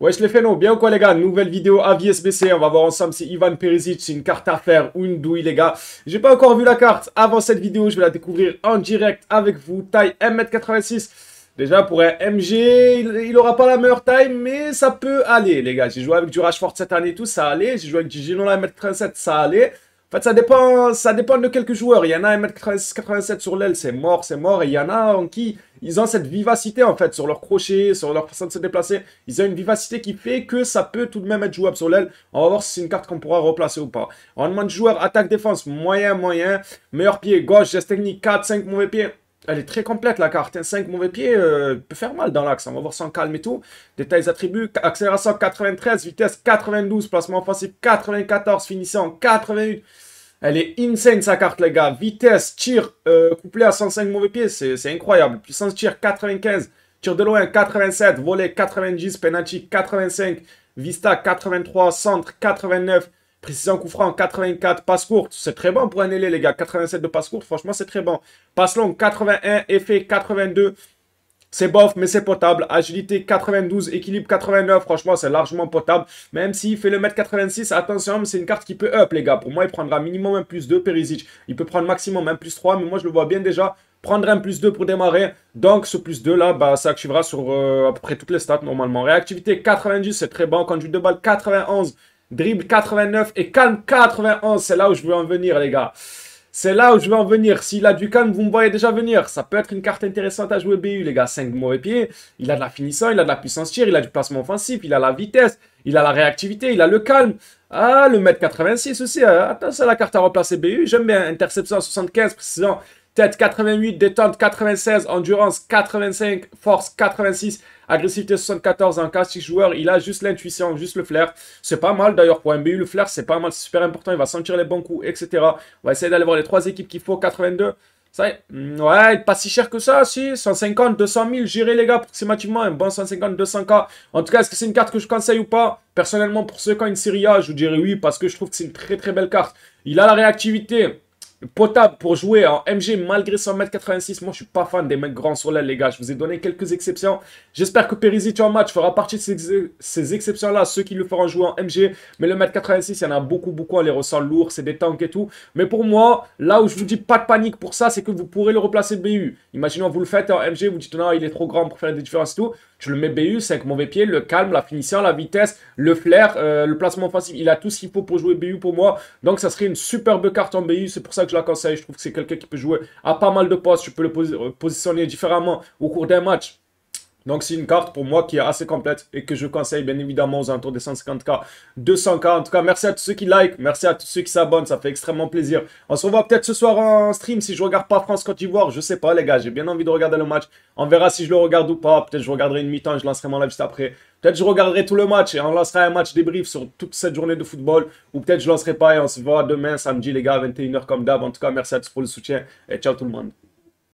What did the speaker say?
Wesh les non. bien ou quoi les gars Nouvelle vidéo à VSBC, on va voir ensemble si Ivan Perisic, c'est une carte à faire ou une douille les gars. J'ai pas encore vu la carte, avant cette vidéo je vais la découvrir en direct avec vous, taille 1m86. Déjà pour un MG, il, aura pas la meilleure taille mais ça peut aller les gars. J'ai joué avec du Rashford cette année et tout, ça allait. J'ai joué avec du la 1m37, ça allait. En fait, ça dépend, ça dépend de quelques joueurs. Il y en a 1m87 sur l'aile, c'est mort, c'est mort. Et il y en a qui ils ont cette vivacité, en fait, sur leur crochet, sur leur façon de se déplacer. Ils ont une vivacité qui fait que ça peut tout de même être jouable sur l'aile. On va voir si c'est une carte qu'on pourra replacer ou pas. On demande joueur attaque-défense, moyen, moyen. Meilleur pied, gauche, geste technique, 4, 5 mauvais pieds elle est très complète la carte. 5 hein. mauvais pieds, euh, peut faire mal dans l'axe. On va voir son calme et tout. Détails attributs, accélération 93, vitesse 92, placement offensif 94, finissant 88. Elle est insane sa carte les gars. Vitesse, tir, euh, couplé à 105 mauvais pieds, c'est incroyable. Puissance tir 95, tir de loin 87, volet 90, penalty 85, vista 83, centre 89, Précision coup 84, passe courte, c'est très bon pour un ailé, les gars. 87 de passe courte, franchement, c'est très bon. Passe longue, 81, effet, 82. C'est bof, mais c'est potable. Agilité 92, équilibre 89. Franchement, c'est largement potable. Même s'il fait le mètre 86, attention, c'est une carte qui peut up, les gars. Pour moi, il prendra minimum un plus 2 Perisic. Il peut prendre maximum un plus 3, mais moi, je le vois bien déjà prendre un plus 2 pour démarrer. Donc, ce plus 2 là, bah, ça activera sur euh, à peu près toutes les stats normalement. Réactivité 90, c'est très bon. Conduite de balle 91. Dribble 89 et calme 91. C'est là où je veux en venir, les gars. C'est là où je veux en venir. S'il a du calme, vous me voyez déjà venir. Ça peut être une carte intéressante à jouer BU, les gars. 5 mauvais pieds. Il a de la finition, il a de la puissance tir, il a du placement offensif, il a la vitesse, il a la réactivité, il a le calme. Ah, le mètre 86 aussi. Euh, attends, c'est la carte à remplacer BU. J'aime bien. Interception 75, précision. Tête 88, détente 96, endurance 85, force 86, Agressivité 74 en cas 6 joueurs. Il a juste l'intuition, juste le flair. C'est pas mal d'ailleurs pour MBU. Le flair, c'est pas mal. C'est super important. Il va sentir les bons coups, etc. On va essayer d'aller voir les trois équipes qu'il faut. 82. Ça, mm, ouais, pas si cher que ça, si, 150, 200 000, j'irai les gars, approximativement, un bon 150, 200 k En tout cas, est-ce que c'est une carte que je conseille ou pas Personnellement, pour ceux qui ont une série A, je vous dirais oui, parce que je trouve que c'est une très très belle carte. Il a la réactivité, potable pour jouer en MG malgré 1m86. Moi, je suis pas fan des mecs grands sur les gars. Je vous ai donné quelques exceptions. J'espère que Perisic en match fera partie de ces, exceptions-là, ceux qui le feront jouer en MG. Mais le 1m86, il y en a beaucoup, beaucoup. On les ressent lourds, c'est des tanks et tout. Mais pour moi, là où je vous dis pas de panique pour ça, c'est que vous pourrez le replacer BU. Imaginons, vous le faites en MG, vous dites non, il est trop grand pour faire des différences et tout. Tu le mets BU, 5 avec mauvais pied, le calme, la finition, la vitesse, le flair, euh, le placement facile, Il a tout ce qu'il faut pour jouer BU pour moi. Donc, ça serait une superbe carte en BU. C'est pour ça que je la conseille. Je trouve que c'est quelqu'un qui peut jouer à pas mal de postes. Tu peux le euh, positionner différemment au cours d'un match. Donc c'est une carte pour moi qui est assez complète et que je conseille bien évidemment aux alentours des 150K, 200K. En tout cas, merci à tous ceux qui like, merci à tous ceux qui s'abonnent, ça fait extrêmement plaisir. On se revoit peut-être ce soir en stream si je regarde pas France-Côte d'Ivoire, je sais pas les gars, j'ai bien envie de regarder le match. On verra si je le regarde ou pas, peut-être je regarderai une mi-temps, je lancerai mon live juste après. Peut-être je regarderai tout le match et on lancera un match débrief sur toute cette journée de football. Ou peut-être je lancerai pas et on se voit demain samedi les gars 21h comme d'hab. En tout cas, merci à tous pour le soutien et ciao tout le monde.